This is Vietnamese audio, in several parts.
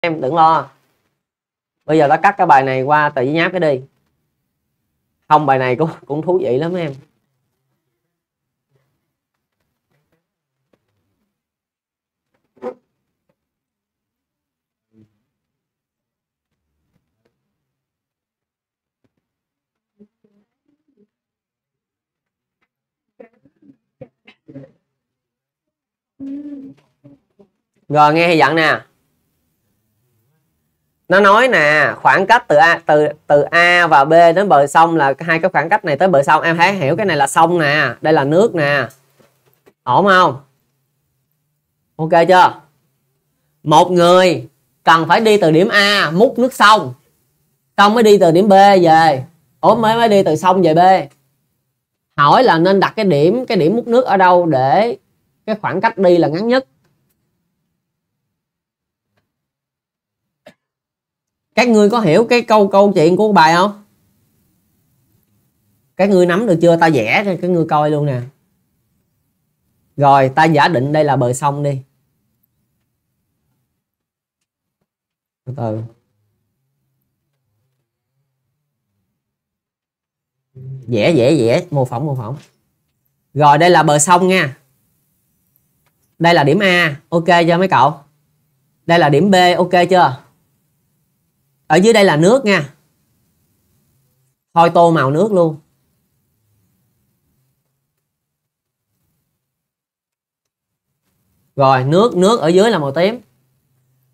em đừng lo bây giờ ta cắt cái bài này qua tờ giấy nháp cái đi không bài này cũng cũng thú vị lắm em rồi nghe hay dặn nè nó nói nè khoảng cách từ a từ từ a và b đến bờ sông là hai cái khoảng cách này tới bờ sông em thấy hiểu cái này là sông nè đây là nước nè ổn không ok chưa một người cần phải đi từ điểm a múc nước sông xong mới đi từ điểm b về ổn mới mới đi từ sông về b hỏi là nên đặt cái điểm cái điểm múc nước ở đâu để cái khoảng cách đi là ngắn nhất các ngươi có hiểu cái câu câu chuyện của bài không các ngươi nắm được chưa ta vẽ cho các ngươi coi luôn nè rồi ta giả định đây là bờ sông đi từ từ vẽ vẽ vẽ mô phỏng mô phỏng rồi đây là bờ sông nha đây là điểm a ok chưa mấy cậu đây là điểm b ok chưa ở dưới đây là nước nha thôi tô màu nước luôn rồi nước nước ở dưới là màu tím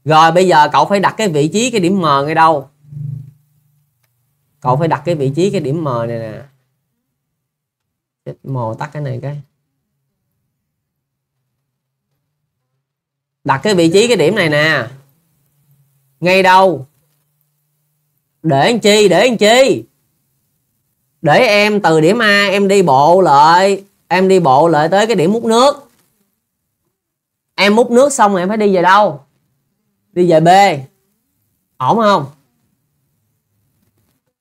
rồi bây giờ cậu phải đặt cái vị trí cái điểm M ngay đâu cậu phải đặt cái vị trí cái điểm M này nè mồ tắt cái này cái đặt cái vị trí cái điểm này nè ngay đâu để anh chi để anh chi để em từ điểm A em đi bộ lại em đi bộ lại tới cái điểm múc nước em múc nước xong rồi em phải đi về đâu đi về B ổn không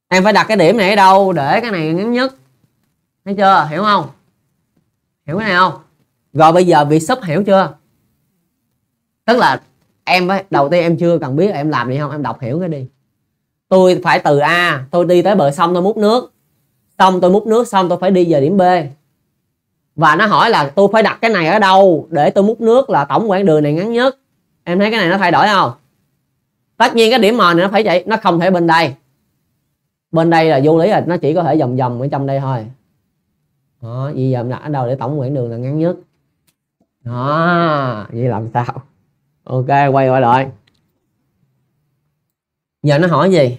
em phải đặt cái điểm này ở đâu để cái này ngắn nhất thấy chưa hiểu không hiểu cái này không rồi bây giờ việc sub hiểu chưa tức là em ấy, đầu tiên em chưa cần biết em làm gì không em đọc hiểu cái đi tôi phải từ A tôi đi tới bờ sông tôi múc nước xong tôi múc nước xong tôi phải đi về điểm B và nó hỏi là tôi phải đặt cái này ở đâu để tôi múc nước là tổng quãng đường này ngắn nhất em thấy cái này nó thay đổi không tất nhiên cái điểm M này nó phải vậy nó không thể bên đây bên đây là vô lý là nó chỉ có thể vòng vòng ở trong đây thôi đó, vậy giờ mình đặt ở đâu để tổng quãng đường là ngắn nhất đó vậy làm sao ok quay qua lại giờ nó hỏi gì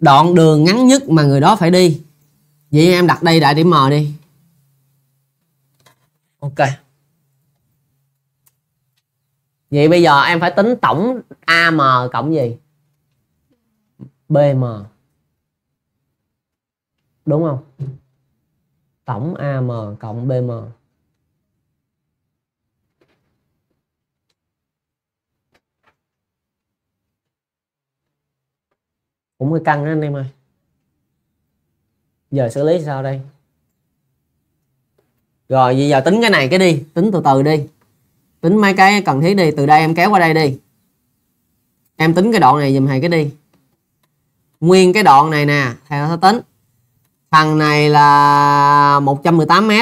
đoạn đường ngắn nhất mà người đó phải đi vậy em đặt đây đại điểm m đi ok vậy bây giờ em phải tính tổng am cộng gì bm đúng không tổng am cộng bm cũng hơi căng đó anh em ơi giờ xử lý sao đây rồi bây giờ tính cái này cái đi tính từ từ đi tính mấy cái cần thiết đi từ đây em kéo qua đây đi em tính cái đoạn này dùm thầy cái đi nguyên cái đoạn này nè theo sẽ tính thằng này là 118 m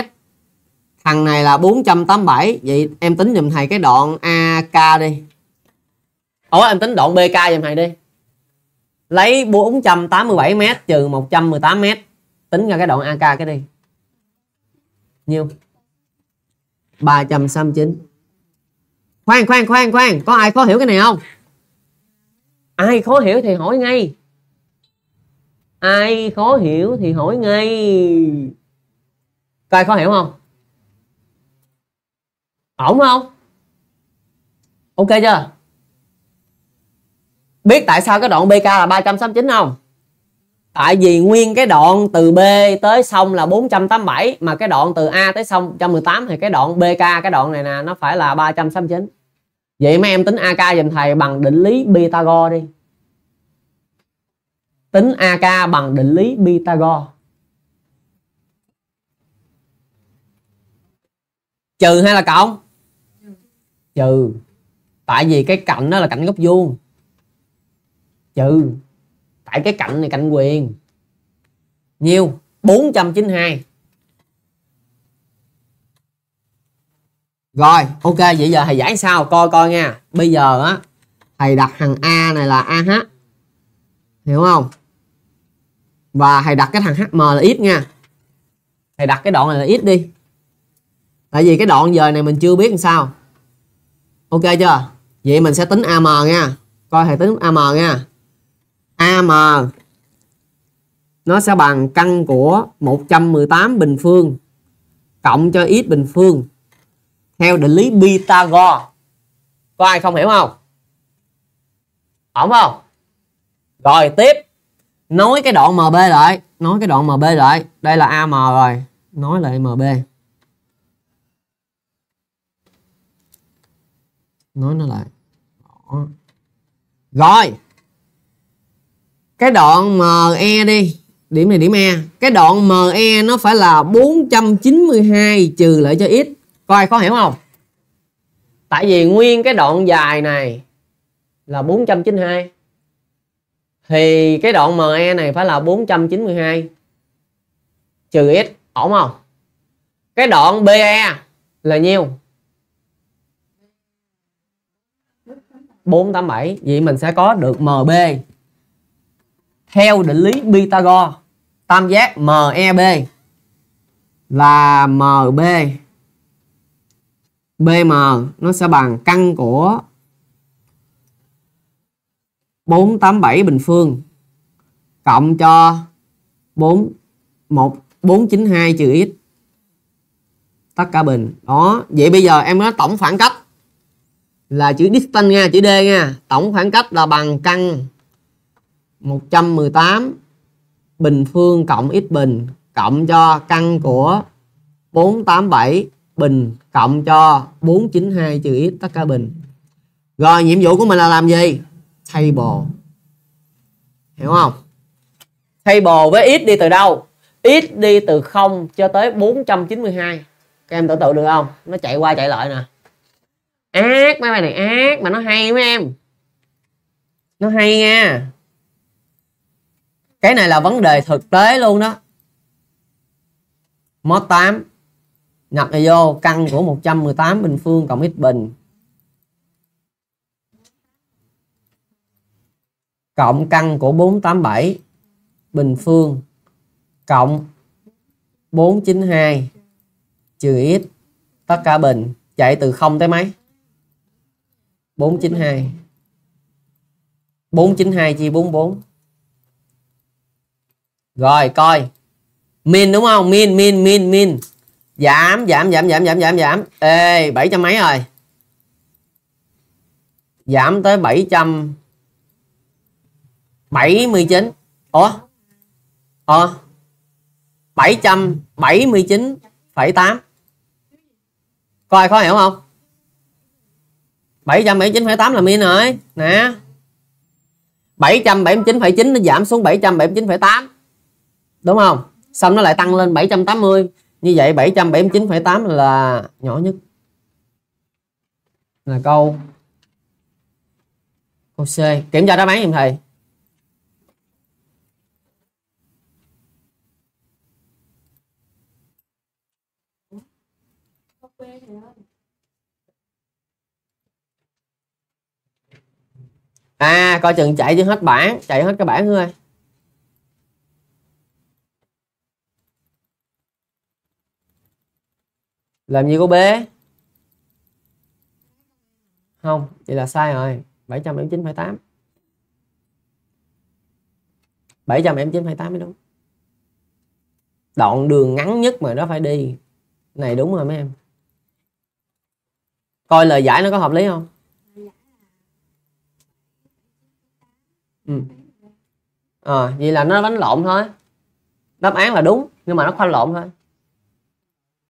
thằng này là 487 vậy em tính dùm thầy cái đoạn AK đi ủa em tính đoạn BK dùm thầy đi lấy 487 m trừ 118 m tính ra cái đoạn AK cái đi nhiêu 369 khoan khoan khoan khoan có ai khó hiểu cái này không ai khó hiểu thì hỏi ngay ai khó hiểu thì hỏi ngay coi khó hiểu không ổn không ok chưa biết tại sao cái đoạn BK là 369 không tại vì nguyên cái đoạn từ B tới sông là 487 mà cái đoạn từ A tới sông 118 thì cái đoạn BK cái đoạn này nè nó phải là 369 vậy mấy em tính AK dùm thầy bằng định lý Pythagore đi tính AK bằng định lý Pythagore trừ hay là cộng trừ tại vì cái cạnh đó là cạnh góc vuông trừ tại cái cạnh này cạnh quyền nhiêu 492 rồi ok vậy giờ thầy giải sao coi coi nha bây giờ á thầy đặt thằng A này là AH hiểu không và thầy đặt cái thằng HM là ít nha thầy đặt cái đoạn này là ít đi tại vì cái đoạn giờ này mình chưa biết làm sao ok chưa vậy mình sẽ tính am nha coi thầy tính am nha AM nó sẽ bằng căn của 118 bình phương cộng cho x bình phương theo định lý Pythagore. Có ai không hiểu không? Ổn không? Rồi tiếp. Nói cái đoạn MB lại, nói cái đoạn MB lại. Đây là AM rồi, nói lại MB. Nói nó lại. Rồi cái đoạn ME đi điểm này điểm E cái đoạn ME nó phải là 492 trừ lại cho x có ai khó hiểu không tại vì nguyên cái đoạn dài này là 492 thì cái đoạn ME này phải là 492 trừ x ổn không cái đoạn BE là nhiêu 487 vậy mình sẽ có được MB theo định lý Pythagore tam giác MEB là MB BM nó sẽ bằng căn của 487 bình phương cộng cho 4 1 492 trừ x tất cả bình đó vậy bây giờ em nói tổng khoảng cách là chữ distance nha chữ d nha tổng khoảng cách là bằng căn 118 bình phương cộng x bình cộng cho căn của 487 bình cộng cho 492 trừ x tất cả bình. Rồi nhiệm vụ của mình là làm gì? Table. Hiểu không? Table với x đi từ đâu? X đi từ 0 cho tới 492. Các em tưởng tượng được không? Nó chạy qua chạy lại nè. Ác mấy bài này ác mà nó hay mấy em. Nó hay nha cái này là vấn đề thực tế luôn đó mod 8 nhập này vô căn của 118 bình phương cộng x bình cộng căn của 487 bình phương cộng 492 trừ x tất cả bình chạy từ 0 tới mấy 492 492 chia 44 rồi coi min đúng không min min min min giảm giảm giảm giảm giảm giảm giảm ê bảy trăm mấy rồi giảm tới bảy trăm bảy mươi chín ủa ờ bảy trăm bảy mươi chín phẩy tám coi khó hiểu không bảy trăm bảy mươi chín phẩy tám là min rồi nè bảy trăm bảy mươi chín phẩy chín nó giảm xuống bảy trăm bảy mươi chín phẩy tám đúng không xong nó lại tăng lên 780 như vậy 779,8 là nhỏ nhất là câu câu C kiểm tra đáp án giùm thầy à coi chừng chạy chứ hết bản chạy hết cái bản thôi làm gì có bé không vậy là sai rồi 779,8 779,8 mới đúng đoạn đường ngắn nhất mà nó phải đi này đúng rồi mấy em coi lời giải nó có hợp lý không ừ. à, vậy là nó đánh lộn thôi đáp án là đúng nhưng mà nó khoanh lộn thôi